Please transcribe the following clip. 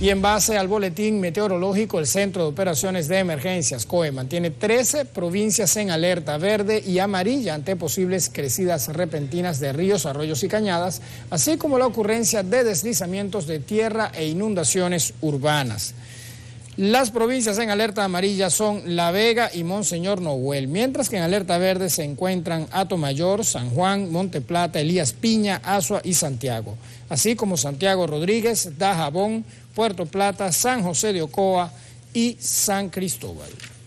Y en base al boletín meteorológico, el Centro de Operaciones de Emergencias, COE, mantiene 13 provincias en alerta verde y amarilla ante posibles crecidas repentinas de ríos, arroyos y cañadas, así como la ocurrencia de deslizamientos de tierra e inundaciones urbanas. Las provincias en alerta amarilla son La Vega y Monseñor Nouel, mientras que en alerta verde se encuentran Atomayor, San Juan, Monte Monteplata, Elías Piña, Azua y Santiago, así como Santiago Rodríguez, Dajabón, Puerto Plata, San José de Ocoa y San Cristóbal.